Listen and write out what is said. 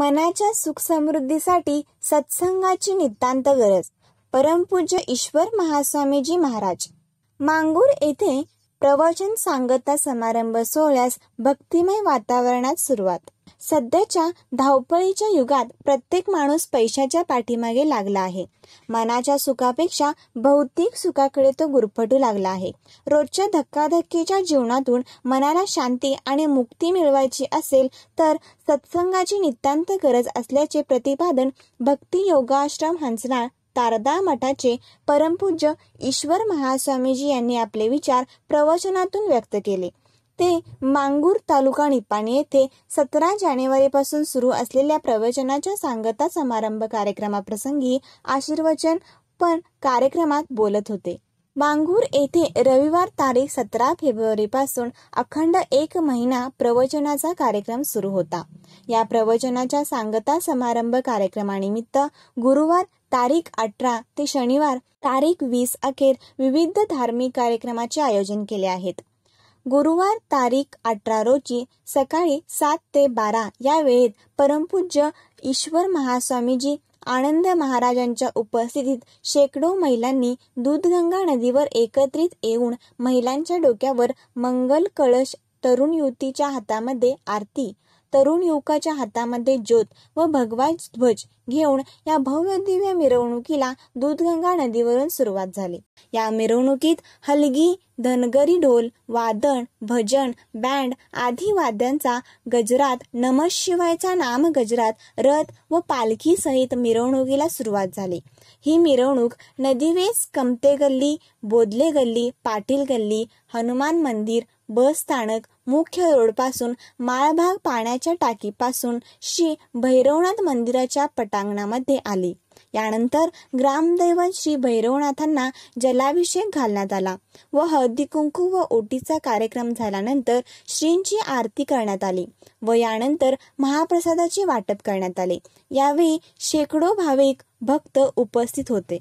मनाच्या समृद्धीसाठी सत्संगाची नितांत गरज परमपूज्य ईश्वर महास्वामीजी महाराज मांगूर येथे प्रवचन सांगता समारंभ सोहळ्यास भक्तिमय वातावरणात सुरुवात सध्याच्या धावपळीच्या युगात प्रत्येक माणूस पैशाच्या पाठीमागे लागला आहे मनाच्या सुखापेक्षा भौतिक सुखाकडे तो गुरफटू लागला आहे रोजच्या धक्काधक्कीच्या जीवनातून मनाला शांती आणि मुक्ती मिळवायची असेल तर सत्संगाची नितांत गरज असल्याचे प्रतिपादन भक्ती योगाश्रम हंसना तारदा मठाचे परमपूज्य ईश्वर महास्वामीजी यांनी आपले विचार प्रवचनातून व्यक्त केले ते मांगूर तालुका निपाणी येथे सतरा पासून सुरू असलेल्या प्रवचनाच्या सांगता समारंभ कार्यक्रमाप्रसंगी आशीर्वचन पण कार्यक्रमात बोलत होते मांगूर येथे रविवार तारीख सतरा पासून अखंड एक महिना प्रवचनाचा कार्यक्रम सुरू होता या प्रवचनाच्या सांगता समारंभ कार्यक्रमानिमित्त गुरुवार तारीख अठरा ते शनिवार तारीख वीस अखेर विविध धार्मिक कार्यक्रमाचे आयोजन केले आहेत गुरुवार तारीख अठरा रोजी सकाळी सात ते बारा या वेळेत परमपूज्य ईश्वर महास्वामीजी आनंद महाराजांच्या उपस्थितीत शेकडो महिलांनी दूधगंगा नदीवर एकत्रित येऊन महिलांच्या डोक्यावर मंगल कळश तरुण युवतीच्या हातामध्ये आरती तरुण युवकाच्या हातामध्ये ज्योत व भगवान ध्वज घेऊन या भव्य दिव्य मिरवणुकीला दूधगंगा नदीवरून सुरुवात झाली या मिरवणुकीत हलगी धनगरी ढोल वादन भजन बँड आदी वाद्यांचा गजरात नमः शिवायचा नाम गजरात रथ व पालखी सहित मिरवणुकीला सुरुवात झाली ही मिरवणूक नदीवेस कमते गल्ली बोदले गल्ली पाटील गल्ली हनुमान मंदिर बस स्थानक मुख्य रोडपासून माळभाग पाण्याच्या टाकीपासून श्री भैरवनाथ मंदिराच्या पटांगणामध्ये आली यानंतर ग्रामदैवत श्री भैरवनाथांना जलाभिषेक घालण्यात आला व हळदी कुंकू व ओटीचा कार्यक्रम झाल्यानंतर श्रींची आरती करण्यात आली व यानंतर महाप्रसादाचे वाटप करण्यात आले यावेळी शेकडो भाविक भक्त उपस्थित होते